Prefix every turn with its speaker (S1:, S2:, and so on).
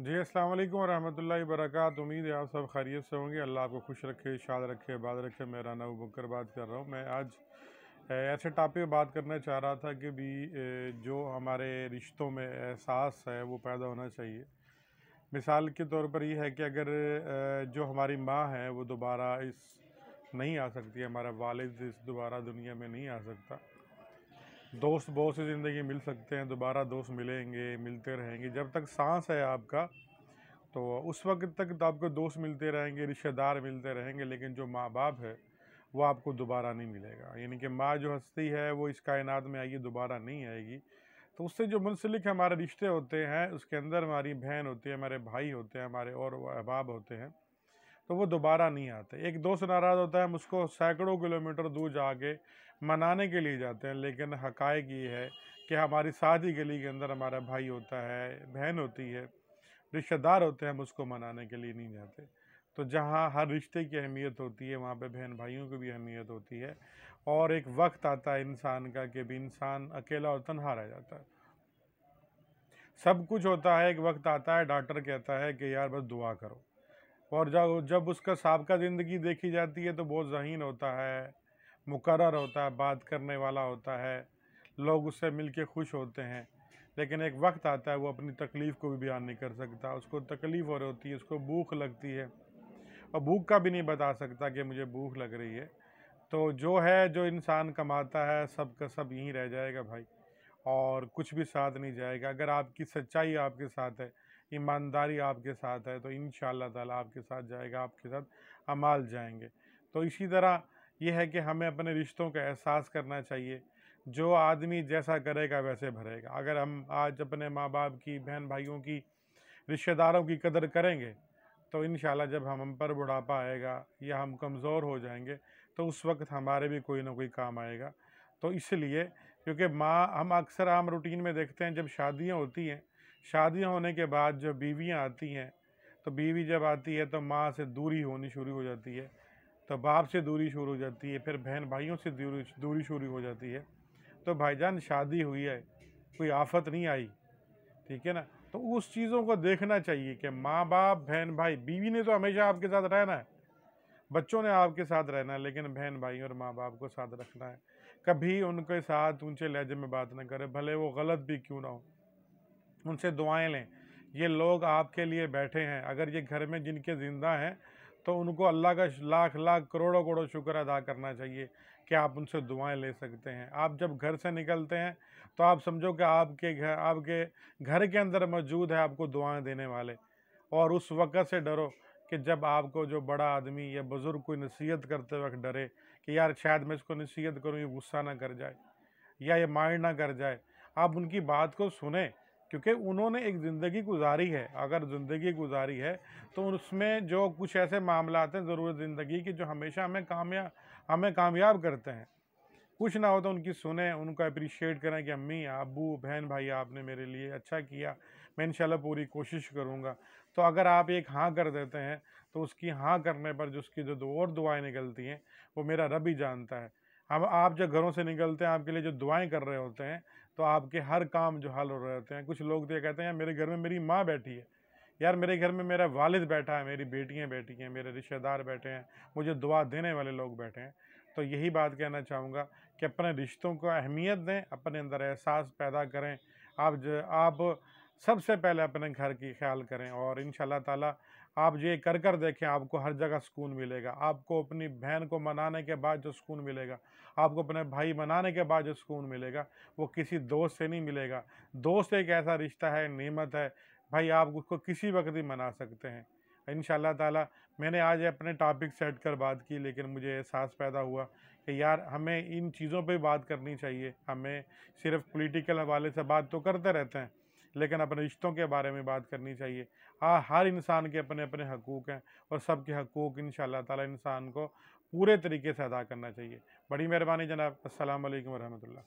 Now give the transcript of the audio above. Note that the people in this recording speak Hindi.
S1: जी अस्सलाम वालेकुम वरहमतुल्लाहि वबरकत उम्मीद है आप सब खैरियत से होंगे अल्लाह आपको खुश रखे शाद रखे बाद रखे मैं राना बकर बात कर रहा हूँ मैं आज ऐसे टॉपिक बात करना चाह रहा था कि भी जो हमारे रिश्तों में एहसास है वो पैदा होना चाहिए मिसाल के तौर पर यह है कि अगर जो हमारी माँ है वो दोबारा इस नहीं आ सकती हमारा वालिद इस दोबारा दुनिया में नहीं आ सकता दोस्त बहुत सी ज़िंदगी मिल सकते हैं दोबारा दोस्त मिलेंगे मिलते रहेंगे जब तक सांस है आपका तो उस वक्त तक तो आपको दोस्त मिलते रहेंगे रिश्तेदार मिलते रहेंगे लेकिन जो माँ बाप है वो आपको दोबारा नहीं मिलेगा यानी कि माँ जो हस्ती है वो इस कायनात में आएगी दोबारा नहीं आएगी तो उससे जो मुनसलिक हमारे रिश्ते होते हैं उसके अंदर हमारी बहन होती है हमारे भाई होते हैं हमारे और अहबाब होते हैं तो वो दोबारा नहीं आते एक दोस्त नाराज़ होता है हम उसको सैकड़ों किलोमीटर दूर जाके मनाने के लिए जाते हैं लेकिन हकायक ये है कि हमारी सादी गली के अंदर हमारा भाई होता है बहन होती है रिश्तेदार होते हैं हम उसको मनाने के लिए नहीं जाते तो जहाँ हर रिश्ते की अहमियत होती है वहाँ पे बहन भाइयों की भी अहमियत होती है और एक वक्त आता है इंसान का कि भी इंसान अकेला और तनहा रह जाता है सब कुछ होता है एक वक्त आता है डॉक्टर कहता है कि यार बस दुआ करो और जब जब उसका सबका ज़िंदगी देखी जाती है तो बहुत जहीन होता है मुकर होता है बात करने वाला होता है लोग उससे मिल के खुश होते हैं लेकिन एक वक्त आता है वो अपनी तकलीफ़ को भी बयान नहीं कर सकता उसको तकलीफ़ हो रही होती है उसको भूख लगती है और भूख का भी नहीं बता सकता कि मुझे भूख लग रही है तो जो है जो इंसान कमाता है सब का सब यहीं रह जाएगा भाई और कुछ भी साथ नहीं जाएगा अगर आपकी सच्चाई आपके साथ है ईमानदारी आपके साथ है तो इन ताला आपके साथ जाएगा आपके साथ अमाल जाएंगे तो इसी तरह ये है कि हमें अपने रिश्तों का एहसास करना चाहिए जो आदमी जैसा करेगा वैसे भरेगा अगर हम आज अपने माँ बाप की बहन भाइयों की रिश्तेदारों की कदर करेंगे तो इन जब हम पर बुढ़ापा आएगा या हम कमज़ोर हो जाएंगे तो उस वक्त हमारे भी कोई ना कोई काम आएगा तो इसलिए क्योंकि माँ हम अक्सर आम रूटीन में देखते हैं जब शादियाँ होती हैं शादी होने के बाद जो बीवियाँ आती हैं तो बीवी जब आती है तो माँ से दूरी होनी शुरू हो जाती है तो बाप से दूरी शुरू हो जाती है फिर बहन भाइयों से दूरी दूरी शुरू हो जाती है तो भाईजान शादी हुई है कोई आफत नहीं आई ठीक है ना तो उस चीज़ों को देखना चाहिए कि माँ बाप बहन भाई बीवी ने तो हमेशा आपके साथ रहना है बच्चों ने आपके साथ रहना है लेकिन बहन भाई और माँ बाप को साथ रखना है कभी उनके साथ ऊंचे लहजे में बात ना करें भले वो गलत भी क्यों ना हो उनसे दुआएं लें ये लोग आपके लिए बैठे हैं अगर ये घर में जिनके ज़िंदा हैं तो उनको अल्लाह का लाख लाख करोड़ों करोड़ों शुक्र अदा करना चाहिए कि आप उनसे दुआएं ले सकते हैं आप जब घर से निकलते हैं तो आप समझो कि आपके घर आपके घर के अंदर मौजूद है आपको दुआएँ देने वाले और उस वक़्त से डरो कि जब आपको जो बड़ा आदमी या बुज़ुर्ग कोई नसीहत करते वक्त डरे कि यार शायद मैं इसको नसीहत करूँ ये गुस्सा ना कर जाए या ये माइंड ना कर जाए आप उनकी बात को सुने क्योंकि उन्होंने एक ज़िंदगी गुजारी है अगर ज़िंदगी गुजारी है तो उसमें जो कुछ ऐसे मामला हैं ज़रूरत ज़िंदगी की जो हमेशा हमें कामया हमें कामयाब करते हैं कुछ ना हो तो उनकी सुने उनको अप्रिशिएट करें कि अम्मी अबू बहन भाई आपने मेरे लिए अच्छा किया मैं इन पूरी कोशिश करूँगा तो अगर आप एक हाँ कर देते हैं तो उसकी हाँ करने पर जो उसकी जो दो और दुआएँ निकलती हैं वो मेरा रब ही जानता है अब आप जब घरों से निकलते हैं आपके लिए जो दुआएं कर रहे होते हैं तो आपके हर काम जो हल हो रहे होते हैं कुछ लोग तो ये कहते हैं यार मेरे घर में मेरी माँ बैठी है यार मेरे घर में मेरा वालिद बैठा है मेरी बेटियाँ बैठी हैं मेरे रिश्तेदार बैठे हैं मुझे दुआ देने वाले लोग बैठे हैं तो यही बात कहना चाहूँगा कि अपने रिश्तों को अहमियत दें अपने अंदर एहसास पैदा करें आप जो आप सबसे पहले अपने घर की ख्याल करें और इन ताला आप ये कर कर देखें आपको हर जगह सुकून मिलेगा आपको अपनी बहन को मनाने के बाद जो सुकून मिलेगा आपको अपने भाई मनाने के बाद जो सुकून मिलेगा वो किसी दोस्त से नहीं मिलेगा दोस्त एक ऐसा रिश्ता है नेमत है भाई आप उसको किसी वक्त ही मना सकते हैं इन ताला मैंने आज अपने टॉपिक सेट कर बात की लेकिन मुझे एहसास पैदा हुआ कि यार हमें इन चीज़ों पे बात करनी चाहिए हमें सिर्फ पॉलिटिकल हवाले से बात तो करते रहते हैं लेकिन अपने रिश्तों के बारे में बात करनी चाहिए हाँ हर इंसान के अपने अपने हकूक़ हैं और सब के हकूक़ इन ताला इंसान को पूरे तरीके से अदा करना चाहिए बड़ी मेहरबानी जनाब असल वरहमल